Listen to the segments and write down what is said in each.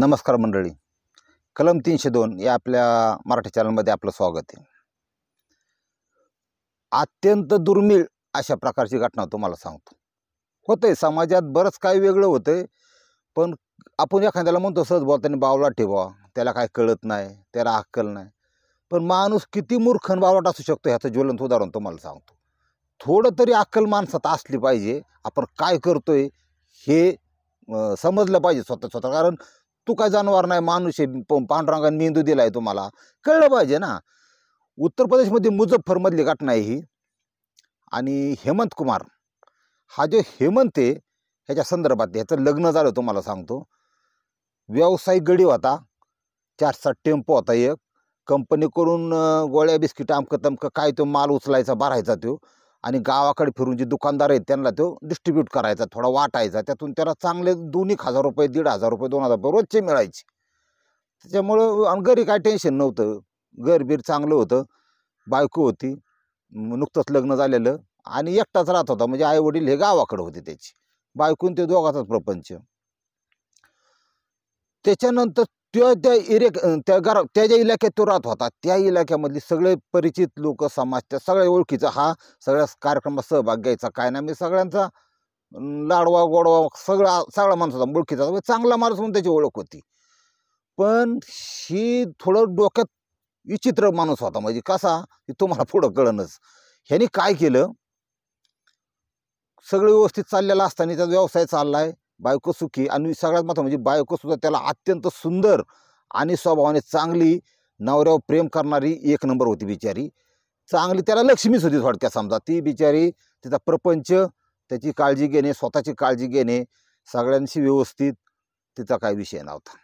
नमस्कार मंडळी कलम तीनशे दोन या आपल्या मराठी चॅनलमध्ये आपलं स्वागत आहे अत्यंत दुर्मिळ अशा प्रकारची घटना तुम्हाला सांगतो आहे समाजात बरंच काही वेगळं होतं पण आपण एखाद्याला म्हणतो सहज बोलताना बावला ठेवा त्याला काय कळत नाही त्याला अक्कल नाही पण माणूस किती मूर्खन बावलाट असू शकतो ह्याचं ज्वलंत उदाहरण तुम्हाला सांगतो थोडं तरी अक्कल माणसात असली पाहिजे आपण काय करतोय हे समजलं पाहिजे स्वतः स्वतः कारण तू काय जानवर नाही माणूस आहे प- पांडुरंगाने मेंदू दिलाय तुम्हाला कळलं पाहिजे ना उत्तर प्रदेशमध्ये मुजफ्फरमधली घटना आहे ही आणि हेमंत कुमार हा जो हेमंत आहे ह्याच्या संदर्भात ह्याचं लग्न झालं तुम्हाला सांगतो व्यावसायिक गडी होता चार सात टेम्पो होता एक कंपनीकडून गोळ्या बिस्किट आमकं तमकं काय तो माल उचलायचा भरायचा तो आणि गावाकडे फिरून जे दुकानदार आहेत त्यांना तो डिस्ट्रीब्यूट करायचा थोडा वाटायचा त्यातून त्याला चांगले दोन एक हजार रुपये दीड हजार रुपये दोन हजार रुपये रोजचे मिळायचे त्याच्यामुळं घरी काय टेन्शन नव्हतं घरबीर चांगलं होतं बायको होती नुकतंच लग्न झालेलं आणि एकटाच राहत होता म्हणजे आई वडील हे गावाकडे होते त्याची बायकून ते दोघाचाच प्रपंच त्याच्यानंतर त्या त्या इरेक त्या घर त्या ज्या इलाक्यात तो राहत होता त्या इलाक्यामधले सगळे परिचित लोक समाज त्या सगळ्या ओळखीचा हा सगळ्या कार्यक्रमात सहभाग घ्यायचा काय ना मी सगळ्यांचा लाडवा गोडवा सगळा सगळा माणूस होता ओळखीचा म्हणजे चांगला माणूस म्हणून त्याची ओळख होती पण ही थोडं डोक्यात विचित्र माणूस होता म्हणजे कसा तो तुम्हाला पुढं कळणच ह्याने काय केलं सगळे व्यवस्थित चाललेला असताना त्याचा व्यवसाय चाललाय बायको सुखी आणि सगळ्यात महत्त्व म्हणजे बायकोसुद्धा त्याला अत्यंत सुंदर आणि स्वभावाने चांगली नवऱ्यावर प्रेम करणारी एक नंबर होती बिचारी चांगली त्याला लक्ष्मीच होती थोडक्यात समजा ती बिचारी तिचा प्रपंच त्याची काळजी घेणे स्वतःची काळजी घेणे सगळ्यांशी व्यवस्थित तिचा काय विषय नव्हता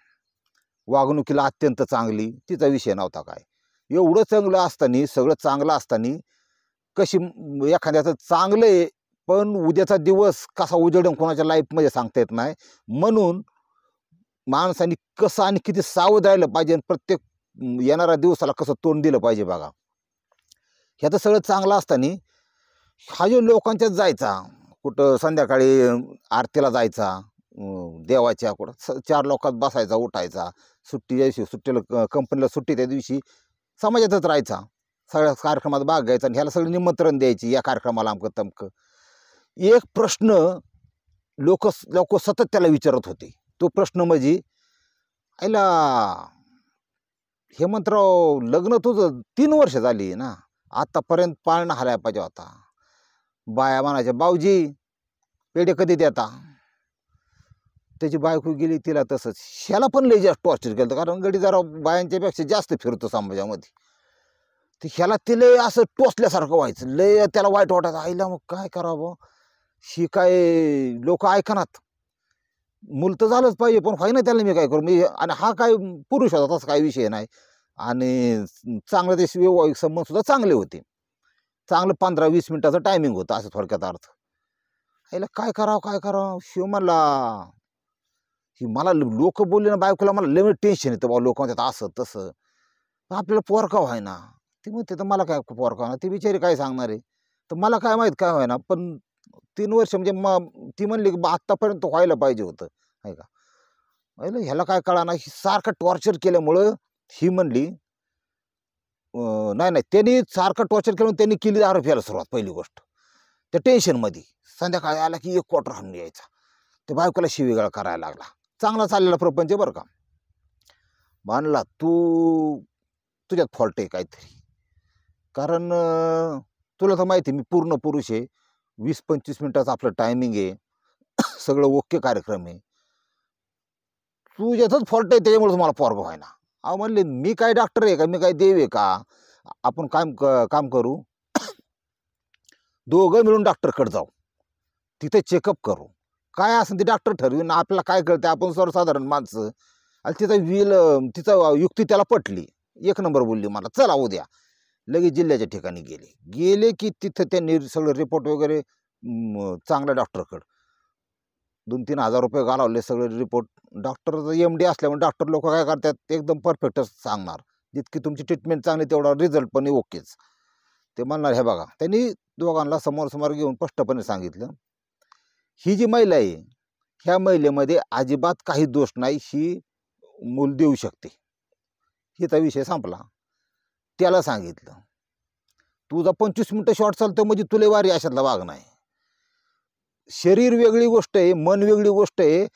वागणुकीला अत्यंत चांगली तिचा विषय नव्हता काय एवढं चांगलं असताना सगळं चांगलं असताना कशी एखाद्याचं चांगलं पण उद्याचा दिवस कसा उजडून कोणाच्या लाईफमध्ये सांगता येत नाही म्हणून माणसाने कसं आणि किती सावध राहिलं पाहिजे आणि प्रत्येक येणाऱ्या दिवसाला कसं तोंड दिलं पाहिजे बघा ह्याचं सगळं चांगलं असताना हा जो लोकांच्याच जायचा कुठं संध्याकाळी आरतीला जायचा देवाच्या कुठं चार लोकात बसायचा उठायचा सुट्टीच्या दिवशी सुट्टीला कंपनीला सुट्टी त्या दिवशी समाजातच राहायचा सगळ्या कार्यक्रमात भाग घ्यायचा आणि ह्याला सगळं निमंत्रण द्यायची या कार्यक्रमाला आमकं तमकं एक प्रश्न लोक लोक सतत त्याला विचारत होते तो प्रश्न म्हणजे आईला हेमंतराव लग्न तुझं तीन वर्ष झाली ना आतापर्यंत पाळणं हलायला पाहिजे होता बाया म्हणायच्या बावजी पेढे कधी देता त्याची बायको गेली तिला तसंच ह्याला पण लई जास्त टॉर्चर केलं कारण गडी जरा बायांच्यापेक्षा जास्त फिरतो समाजामध्ये तर ह्याला ते लय असं टोचल्यासारखं व्हायचं लय त्याला वाईट वाटायचं आईला मग काय करावं शी काय लोक ऐकनात मूल तर झालंच पाहिजे पण व्हाय त्याला मी काय करू मी आणि हा काय पुरुष होता तसा काही विषय नाही आणि चांगल्या ते वैवाहिक सुद्धा चांगले होते चांगलं पंधरा वीस मिनटाचं टायमिंग होतं असं थोडक्यात अर्थ आईला काय करावं काय करावं शिव मला ही मला लोक बोलले ना बायकोला मला लिमिट टेन्शन येतं बाबा लोक म्हणतात असं तसं आपल्याला पोरका व्हायना ती म्हणते तर मला काय पोरका ना ते बिचारी काय सांगणार आहे तर मला काय माहीत काय व्हायना पण तीन वर्ष म्हणजे मग ती म्हणली की आत्तापर्यंत व्हायला पाहिजे होतं आहे का ह्याला काय कळा ना सारखं टॉर्चर केल्यामुळं ही म्हणली नाही नाही त्यांनी सारखं टॉर्चर केल्यामुळे त्यांनी केली आरोप यायला सुरुवात पहिली गोष्ट त्या टेन्शनमध्ये संध्याकाळी आला की एक क्वार्टर हाणून यायचा ते बायकोला शिवेगाळा करायला लागला चांगला चाललेला प्रपंच बरं का मानला तू तुझ्यात फॉल्ट आहे काहीतरी कारण तुला तर माहिती मी पूर्ण पुरुष आहे वीस पंचवीस मिनटाचं आपलं टायमिंग आहे सगळं ओके कार्यक्रम आहे तू ज्यातच फॉल्ट आहे त्याच्यामुळे तुम्हाला फॉर्म व्हायना अहो म्हणले मी काय डॉक्टर आहे का मी काय देव आहे का आपण काम काम करू दोघं मिळून डॉक्टरकडे जाऊ तिथे चेकअप करू काय असं ते डॉक्टर ना आपल्याला काय कळतं आपण सर्वसाधारण माणसं आणि तिचा विल तिचा युक्ती त्याला पटली एक नंबर बोलली मला चला उद्या लगेच जिल्ह्याच्या ठिकाणी गेले गेले की तिथं त्यांनी सगळं रिपोर्ट वगैरे चांगल्या डॉक्टरकडं दोन तीन हजार रुपये घालवले सगळे रिपोर्ट डॉक्टर एम डी असल्यामुळे डॉक्टर लोक काय करतात एकदम परफेक्टच सांगणार जितकी तुमची ट्रीटमेंट चांगली तेवढा रिझल्ट पण ओकेच ते म्हणणार हे बघा त्यांनी दोघांना समोर समोर घेऊन स्पष्टपणे सांगितलं ही जी महिला आहे ह्या महिलेमध्ये अजिबात काही दोष नाही ही मूल देऊ शकते हिचा विषय संपला त्याला सांगितलं तुझा पंचवीस मिनटं शॉर्ट चालतो म्हणजे तुले वारी अशातला वाघ नाही शरीर वेगळी गोष्ट आहे मन वेगळी गोष्ट आहे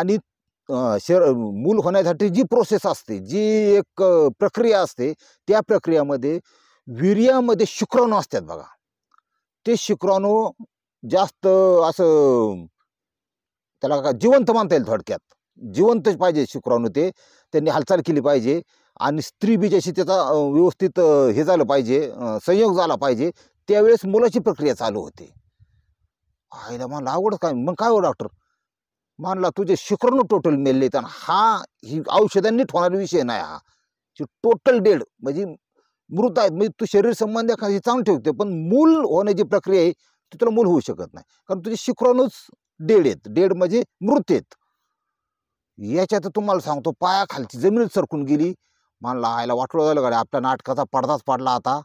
आणि शर मूल होण्यासाठी जी प्रोसेस असते जी एक प्रक्रिया असते त्या प्रक्रियामध्ये वीर्यामध्ये शुक्राणू असतात बघा ते शुक्राणू जास्त असं त्याला का जिवंत मानता येईल थोडक्यात जिवंतच पाहिजे शुक्राणू ते त्यांनी हालचाल केली पाहिजे आणि स्त्री बीजाशी त्याचा व्यवस्थित हे झालं पाहिजे संयोग झाला पाहिजे त्यावेळेस मुलाची प्रक्रिया चालू होते आईला मला आवडत काय मग काय हो डॉक्टर मानला तुझे शुक्राणू टोटल मेलले तर हा ही औषधांनी होणारा विषय नाही हा टोटल डेड म्हणजे मृत आहेत म्हणजे तू शरीर संबंध एखादी चांगली ठेवते पण मूल होण्याची प्रक्रिया आहे ती तुला मूल होऊ शकत नाही कारण तुझे शुक्राणूच डेड आहेत डेड म्हणजे मृत आहेत याच्यात तुम्हाला सांगतो पायाखालची जमीनच सरकून गेली मला आयला वाटलं झालं गाडी आपल्या नाटकाचा पडदाच पडला आता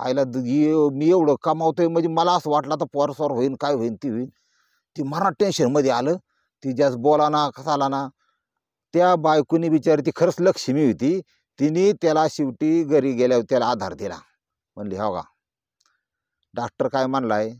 आयला मी एवढं कमावतोय म्हणजे मला असं वाटलं तर पोरसोर होईन काय होईन ती होईन ती मला टेन्शनमध्ये आलं ती जास्त बोला ना आला ना त्या बायकोनी बिचारी ती खरंच लक्ष्मी होती तिने त्याला शेवटी घरी गेल्यावर त्याला आधार दिला म्हणली हो का डॉक्टर काय म्हणलाय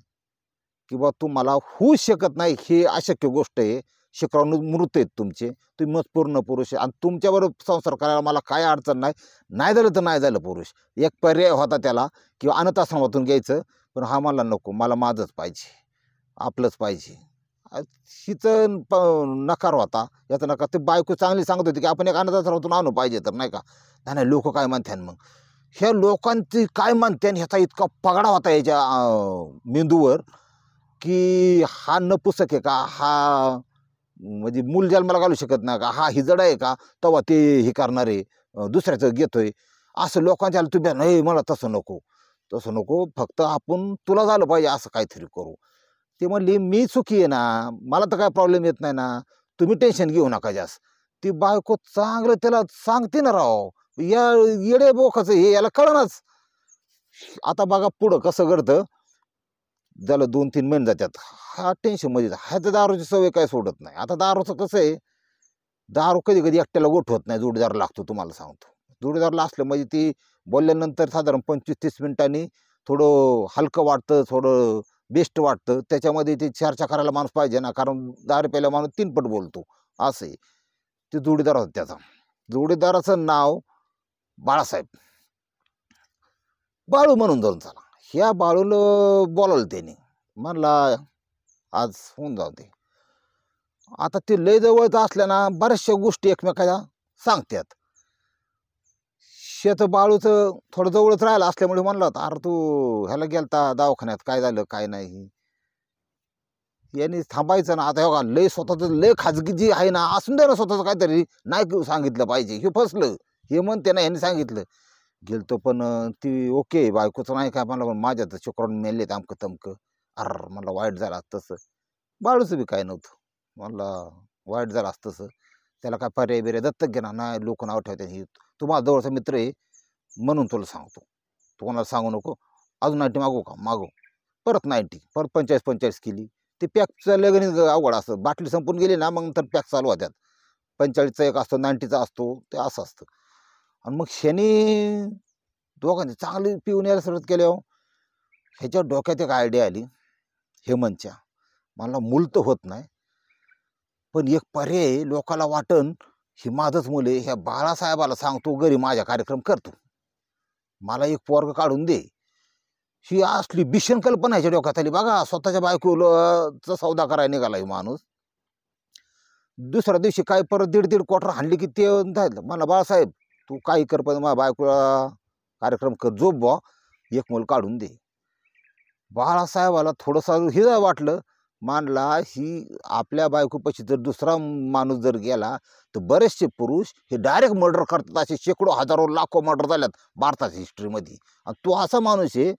की बा तू मला होऊ शकत नाही हे अशक्य गोष्ट आहे शिकरावून मृत आहेत तुमचे तुम्ही मग पूर्ण पुरुष आणि तुमच्याबरोबर संसार करायला मला काय अडचण नाही नाही झालं तर नाही झालं पुरुष एक पर्याय होता त्याला किंवा अनाथाश्रमातून घ्यायचं पण हा मला नको मला माझंच पाहिजे आपलंच पाहिजे हिचं प नकार होता याचा नकार ते बायको चांगली सांगत होती की आपण एक अनाथाश्रमातून आणू पाहिजे तर नाही का नाही लोक काय म्हणत्यान मग ह्या लोकांची काय म्हणत्यान ह्याचा इतका पगडा होता याच्या मेंदूवर की हा नपुसक आहे का हा म्हणजे मूल मला घालू शकत नाही का हा हिजड आहे का तेव्हा ते हे करणार आहे दुसऱ्याचं घेतोय असं लोकांच्या तुम्ही नाही मला तसं नको तसं नको फक्त आपण तुला झालं पाहिजे असं काहीतरी करू ते म्हणली मी चुकी आहे ना मला तर काय प्रॉब्लेम येत नाही ना तुम्ही टेन्शन घेऊ नका जास्त ती बायको चांगलं त्याला सांगते ना राव या येडे बोखाचं हे याला कळणच आता बघा पुढं कसं घडतं ज्याला दोन तीन महिने जातात हा मध्ये हा तर दारूची सवय काय सोडत नाही आता दारूचं कसं आहे दारू कधी कधी एकट्याला गोठवत नाही जोडीदार लागतो तुम्हाला सांगतो जोडीदार असलं म्हणजे ती बोलल्यानंतर साधारण पंचवीस तीस मिनिटांनी थोडं हलकं वाटतं थोडं बेस्ट वाटतं त्याच्यामध्ये ते चर्चा करायला माणूस पाहिजे ना कारण दारू प्यायला माणूस तीनपट बोलतो असं ते जोडीदार होत त्याचा जोडीदाराचं नाव बाळासाहेब बाळू म्हणून जाऊन चला ह्या बाळूला बोलावलं त्याने म्हणला आज होऊन जाऊ दे आता ते लय जवळच असल्या ना बऱ्याचशा गोष्टी एकमेकाला सांगतात शेत बाळूचं थोडं जवळच राहिलं असल्यामुळे म्हणलं होतं अरे तू ह्याला गेलता दवाखान्यात काय झालं काय नाही यांनी थांबायचं ना आता बघा लय स्वतःच लय खाजगी जी आहे ना असून दे ना स्वतःचं काहीतरी नाही सांगितलं पाहिजे हे फसलं हे म्हणते ना यांनी सांगितलं गेलतो पण ती ओके बायकोचं नाही काय म्हणलं पण माझ्या तर शुक्राने मेलेत आमकं तमकं अर मला वाईट झालं असतंसं बाळूचं बी काय नव्हतं मला वाईट झालं असतंसं त्याला काय पर्याय बिर्याय दत्तक घेणार नाही लोक नाव ठेवतात हे तू माझा जवळचा मित्र आहे म्हणून तुला सांगतो तू कोणाला सांगू नको अजून नाईटी मागू का मागू परत नाईटी परत पंचाळीस पंचाळीस केली ते पॅकचं लगेच अवघड असतं बाटली संपून गेली ना मग नंतर पॅक चालू होत्यात पंचाळीसचा एक असतो नाईन्टीचा असतो ते असं असतं आणि मग शनी दोघांनी चांगली पिऊन यायला सुरुवात केली हो ह्याच्या डोक्यात एक आयडिया आली हेमंतच्या मला मूल तर होत नाही पण एक पर्याय लोकाला वाटण ही माझंच मुले ह्या बाळासाहेबाला सांगतो घरी माझ्या कार्यक्रम करतो मला एक पोरग काढून दे ही असली भीषण कल्पना ह्याच्या डोक्यात आली बघा स्वतःच्या बायकोचा सौदा करायला निघाला ही माणूस दुसऱ्या दिवशी काय परत दीड दीड क्वार्टर हाणली की ते मला बाळासाहेब तू काही कर पण माझ्या बायकोला कार्यक्रम कर जो बा एक मोल काढून दे बाळासाहेबाला थोडंसं हे वाटलं मानला ही आपल्या बायकोपाशी जर दुसरा माणूस जर गेला तर बरेचसे पुरुष हे डायरेक्ट मर्डर करतात असे शेकडो हजारो लाखो मर्डर झाल्यात भारताच्या हिस्ट्रीमध्ये आणि तो असा माणूस आहे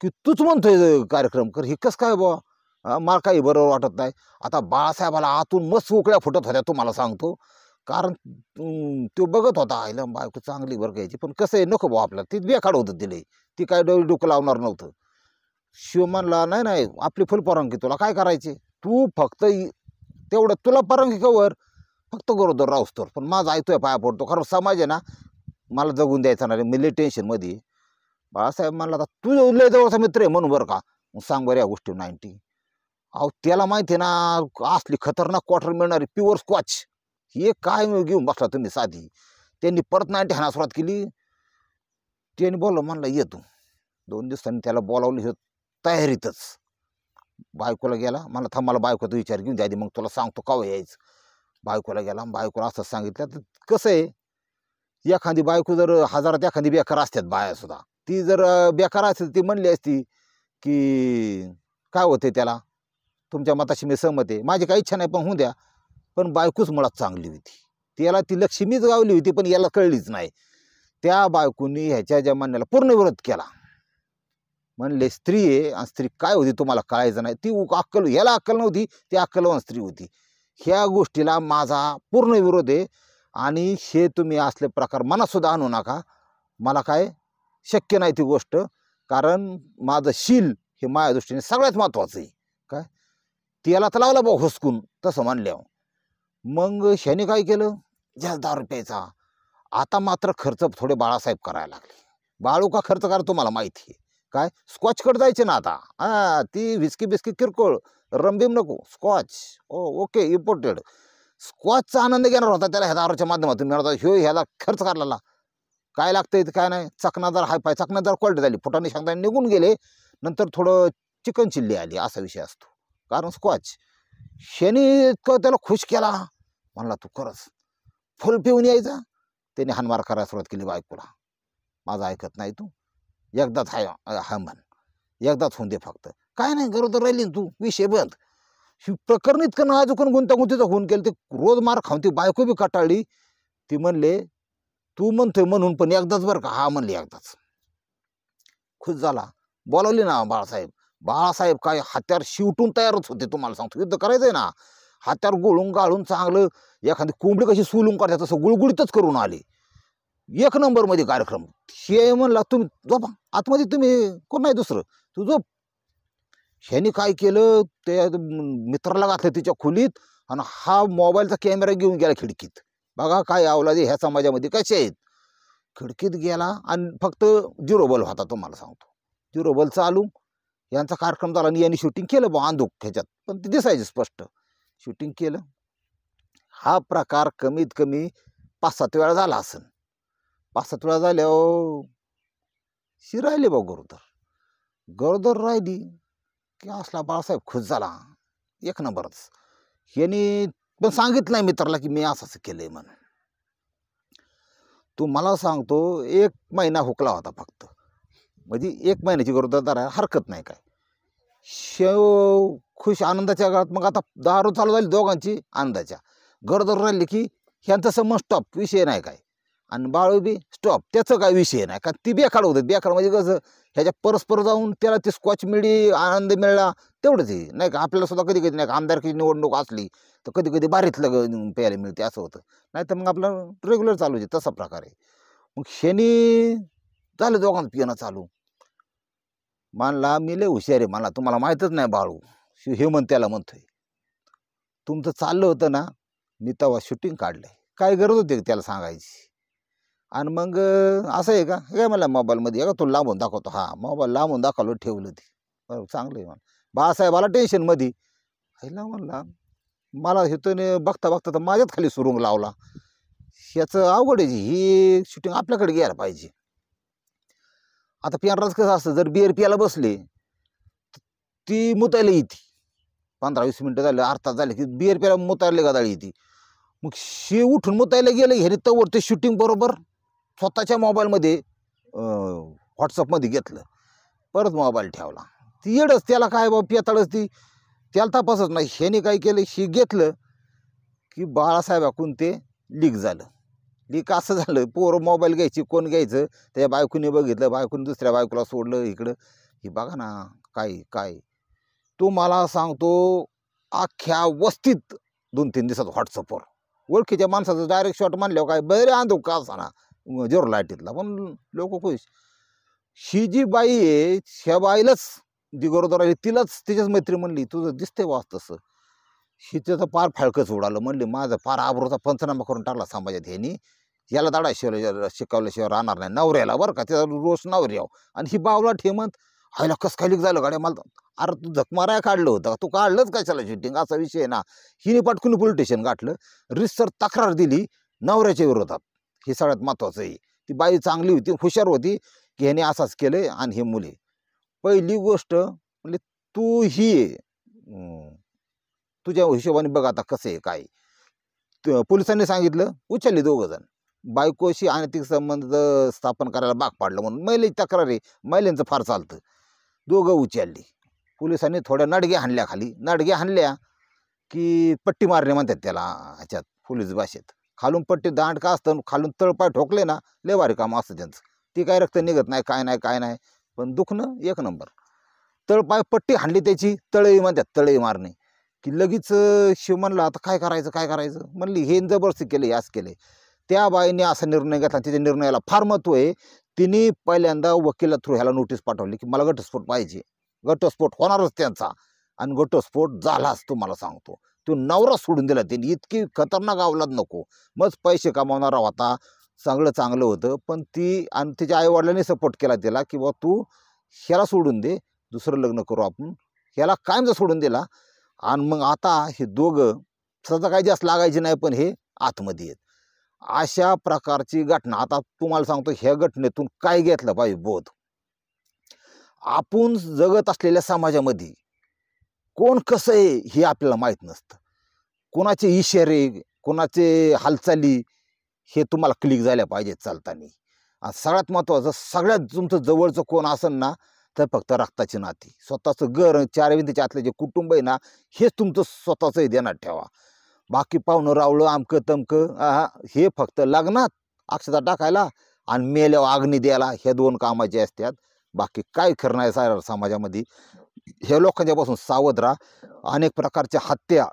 की तूच म्हणतोय कार्यक्रम कर हे कसं काय बुवा मला काही बरोबर वाटत नाही आता बाळासाहेबाला आतून मस्त उकळ्या फुटत होत्या तुम्हाला सांगतो कारण तो बघत होता आईला बायको चांगली बरं घ्यायची पण कसं आहे नको भाऊ आपल्याला ती बेखाड होतं दिले ती काय डोळी डोकं लावणार नव्हतं शिव म्हणला नाही नाही आपली फुल परवानगी तुला काय करायचे तू फक्त तेवढं तुला परवानगी कवर फक्त गरोदर राहूस तर पण माझा ऐकतोय पाया पडतो कारण समाज आहे ना मला जगून द्यायचा नाही मी लई टेन्शनमध्ये बाळासाहेब म्हणला तू लय जवळचा मित्र आहे म्हणून बरं का सांग बरं या गोष्टी नाईन्टी अहो त्याला माहिती आहे ना असली खतरनाक क्वार्टर मिळणारी प्युअर स्कॉच हे काय मी घेऊन बसला तुम्ही साधी त्यांनी परत नाही हाना सुरुवात केली त्यांनी बोललो म्हणलं ये तू दोन दिवसांनी त्याला बोलावलं हे तयारीतच बायकोला गेला मला थांब मला बायको तू विचार घेऊन द्यादी मग तुला सांगतो का यायचं बायकोला गेला बायकोला असं सांगितलं तर कसं आहे एखादी बायको जर हजारात एखादी बेकार असतात बायासुद्धा ती जर बेकार असेल ती म्हणली असती की काय होते त्याला तुमच्या मताशी मी सहमत आहे माझी काही इच्छा नाही पण होऊ द्या पण बायकोच मुळात चांगली होती त्याला ती लक्ष्मीच गावली होती पण याला कळलीच नाही त्या बायकोनी ह्याच्या जमान्याला पूर्ण विरोध केला म्हणले स्त्री आहे आणि स्त्री काय होती तुम्हाला कळायचं नाही ती अक्कल याला अक्कल नव्हती ती अक्कलवान स्त्री होती ह्या गोष्टीला माझा पूर्ण विरोध आहे आणि हे तुम्ही असले प्रकार मनातसुद्धा आणू नका मला काय शक्य नाही ती गोष्ट कारण माझं शील हे माझ्या दृष्टीने सगळ्यात महत्त्वाचं आहे काय त्याला तर लावला बघ हुसकून तसं मानल्या मग शनी काय केलं जास्त दहा रुपयाचा आता मात्र खर्च थोडे बाळासाहेब करायला लागले बाळू का खर्च करा तुम्हाला माहिती आहे काय स्कॉचकडे जायचे ना आता ती विस्की बिस्की किरकोळ रंबीम नको स्कॉच ओ ओके इम्पोर्टेड स्कॉचचा आनंद घेणार होता त्याला ह्या दारूच्या माध्यमातून मिळत ह्यो ह्याला खर्च करायला काय लागतं इथं काय नाही चकनादार हाय पाय चकनादार क्वालिटी झाली फुटाने शांता निघून गेले नंतर थोडं चिकन चिल्ली आली असा विषय असतो कारण स्कॉच शनी इतकं त्याला खुश केला म्हणला तू खरंच फुल पिऊन यायचा त्याने हानमार करायला सुरुवात केली बायकोला माझं ऐकत नाही तू एकदाच हाय हा म्हण एकदाच होऊन दे फक्त काय नाही गरज तर राहिली तू विषय बंद ही प्रकरण इतकं ना अजून गुंतागुंतीचं फोन केला ते रोज मार खाऊन ती बायको बी कटाळली ती म्हणले तू म्हणतोय म्हणून पण एकदाच बरं का हा म्हणले एकदाच खुश झाला बोलावली ना बाळासाहेब बाळासाहेब काय हत्यार शिवटून तयारच होते तुम्हाला सांगतो युद्ध करायचंय ना हात्यावर गोळून गाळून चांगलं एखादी कोंबडी कशी सुलून करतात तसं गुळगुळीतच करून आले एक नंबरमध्ये कार्यक्रम हे म्हणला तुम्ही जो आतमध्ये तुम्ही कोण नाही दुसरं तू जो ह्याने काय केलं त्या मित्राला घातलं तिच्या खोलीत आणि हा मोबाईलचा कॅमेरा घेऊन गेला खिडकीत बघा काय आवला ह्या समाजामध्ये कसे आहेत खिडकीत गेला आणि फक्त झिरो बल होता तुम्हाला सांगतो झिरो बल चालू यांचा कार्यक्रम झाला आणि यांनी शूटिंग केलं बा अंधुक ह्याच्यात पण ते दिसायचे स्पष्ट शूटिंग केलं हा प्रकार कमीत कमी पाच सात वेळा झाला असन पाच सात वेळा झाल्यावर शी राहिले बा गरोदर गरोदर राहिली की असला बाळासाहेब खुश झाला एक नंबरच यांनी पण सांगितलं नाही मित्राला की मी असं असं केलं आहे म्हणून तू मला सांगतो एक महिना हुकला होता फक्त म्हणजे एक महिन्याची गरोदर हरकत नाही काय शेव खुश आनंदाच्या काळात मग आता दारू चालू झाली दोघांची आनंदाच्या गरोदर राहिली की ह्यांचा समज स्टॉप विषय नाही काय आणि बाळू बी स्टॉप त्याचं काय विषय नाही कारण ती बेखाड होते बेखाड म्हणजे कसं ह्याच्या परस्पर जाऊन त्याला ती स्कॉच मिळी आनंद मिळला तेवढंच आहे नाही का आपल्याला सुद्धा कधी कधी नाही का आमदारकीची निवडणूक असली तर कधी कधी बारीतलं प्यायला मिळते असं होतं नाही तर मग आपलं रेग्युलर चालू आहे तसा प्रकार आहे मग शनी झालं दोघांचं पिणं चालू मानला मी लय हुशार आहे मला तुम्हाला माहीतच नाही बाळू हे म्हण त्याला म्हणतोय तुमचं चाललं होतं ना मी तेव्हा शूटिंग काढलंय काय गरज होती त्याला सांगायची आणि मग असं आहे का हे काय मला मोबाईलमध्ये मध्ये का तो लांबून दाखवतो हा मोबाईल लांबून दाखवलं ठेवलं ते बरोबर चांगलं आहे मला बाळासाहेबाला टेन्शनमध्ये आईला म्हणला मला हिथून बघता बघता तर माझ्यात खाली सुरुंग लावला ह्याचं अवघड आहे ही शूटिंग आपल्याकडे घ्यायला पाहिजे आता पेनराज कसं असतं जर बी आर पी आला बसले ती मुतायला येते पंधरा वीस मिनटं झाले अर्थात झाले की बी आर पीला मुतायला गादाळी येते मग शे उठून मुतायला गेलं ह्याने तवर ते शूटिंग बरोबर स्वतःच्या मोबाईलमध्ये व्हॉट्सअपमध्ये घेतलं परत मोबाईल ठेवला ती येडच त्याला काय बाबा पियाताळच ती त्याला तपासत नाही ह्याने काय केलं शी घेतलं की बाळासाहेबाकून ते लीक झालं लीक असं झालं पोर मोबाईल घ्यायची कोण घ्यायचं त्या बायकोने बघितलं बायकोने दुसऱ्या बायकोला सोडलं इकडं हे बघा ना काय काय तो मला सांगतो अख्ख्या वस्तीत दोन तीन दिवसात व्हॉट्सअपवर ओळखीच्या माणसाचं डायरेक्ट शॉट मानल्यावर काय बरे आंधो का असताना जोर लाटीतला पण लोक खुश ही जी बाई आहे ह्या बाईलाच जी तिलाच तिच्याच मैत्री म्हणली तुझं दिसते वाच तसं शितेचं पार फाळकंच उडालं म्हणले माझं फार आबरूचा पंचनामा करून टाकला समाजात ह्यांनी याला दाडा शिवला शिकवल्याशिवाय राहणार नाही नवऱ्याला बरं का त्याचा रोष नवऱ्याव आणि ही बावला ठेमत हायला कस खालीक झालं गाड्या मला अरे तू झकमाराय काढलं होतं तू काढलंच कशाला शूटिंग असा विषय ना हिने पटकून पोलीस स्टेशन गाठलं रिसर तक्रार दिली नवऱ्याच्या विरोधात हे सगळ्यात महत्त्वाचं आहे ती बाई चांगली होती हुशार होती की ह्याने असाच केलं आणि हे मुले पहिली गोष्ट म्हणजे तू ही तुझ्या हिशोबाने बघ आता कसं आहे काय पोलिसांनी सांगितलं उचलले दोघं जण बायकोशी आणतिक संबंध स्थापन करायला भाग पाडलं म्हणून महिलेची तक्रार आहे महिलांचं फार चालतं दोघं उचलली पोलिसांनी थोड्या नडग्या हाणल्या खाली नडग्या हाणल्या की पट्टी मारणे म्हणतात त्याला ह्याच्यात पोलीस भाषेत खालून पट्टी दांड का असतं खालून तळपाय ठोकले ना लेवारी काम असतं त्यांचं ती काय रक्त निघत नाही काय नाही काय नाही पण दुखणं एक नंबर तळपाय पट्टी हाणली त्याची तळई म्हणतात तळई मारणे की लगेच शिव म्हणलं आता काय करायचं काय करायचं म्हणली हे जबरदस्ती केलं याच केले त्या बाईने असा निर्णय घेतला तिच्या निर्णयाला फार महत्त्व आहे तिने पहिल्यांदा वकिला थ्रू ह्याला नोटीस पाठवली की मला घटस्फोट पाहिजे घटस्फोट होणारच त्यांचा आणि घटस्फोट झालाच मला सांगतो तो नवरा सोडून दिला त्यांनी इतकी खतरनाक आवलात नको मग पैसे कमावणारा होता चांगलं चांगलं होतं पण ती आणि तिच्या आईवडिलांनी सपोर्ट केला तिला की बा तू ह्याला सोडून दे दुसरं लग्न करू आपण ह्याला कायमचा सोडून दिला आणि मग आता हे दोघं स्वतः काय जास्त लागायचे नाही पण हे आतमध्ये आहेत अशा प्रकारची घटना आता तुम्हाला सांगतो ह्या घटनेतून काय घेतलं पाहिजे बोध आपण जगत असलेल्या समाजामध्ये कोण कसं आहे हे आपल्याला माहीत नसतं कोणाचे इशारे कोणाचे हालचाली हे तुम्हाला क्लिक झाल्या पाहिजे चालताना सगळ्यात महत्त्वाचं सगळ्यात तुमचं जवळचं कोण असेल ना तर फक्त रक्ताची नाती स्वतःचं घर चार भिंतीच्या आतले जे कुटुंब आहे ना हेच तुमचं स्वतःचंही ध्यानात ठेवा बाकी पाहुणं रावलं आमकं तमकं हे फक्त लग्नात अक्षता टाकायला आणि मेल्यावर अग्नी द्यायला हे दोन कामाचे असतात बाकी काय खरं नाही समाजामध्ये हे लोकांच्यापासून सावध राहा अनेक प्रकारच्या हत्या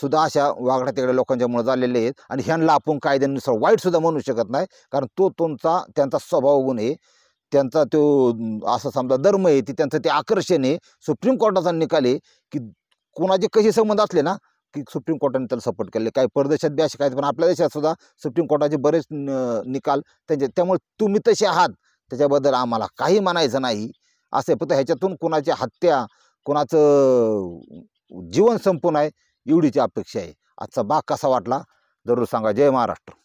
सुद्धा अशा वागड्या तिकड्या लोकांच्यामुळे झालेले आहेत आणि ह्यांना आपण कायद्यानुसार वाईटसुद्धा म्हणू शकत नाही कारण तो तुमचा त्यांचा स्वभाव गुण आहे त्यांचा तो असा समजा धर्म आहे ती त्यांचं ते आकर्षण आहे सुप्रीम कोर्टाचा निकाल आहे की कोणाचे कसे संबंध असले ना की सुप्रीम कोर्टाने त्याला सपोर्ट केले काही परदेशात बी असे काय पण आपल्या देशात सुद्धा सुप्रीम कोर्टाचे बरेच निकाल त्यांचे त्यामुळे तुम्ही तसे आहात त्याच्याबद्दल आम्हाला काही म्हणायचं नाही असे फक्त ह्याच्यातून कोणाची हत्या कोणाचं जीवन संपून आहे एवढीची अपेक्षा आहे आजचा बाग कसा वाटला जरूर सांगा जय महाराष्ट्र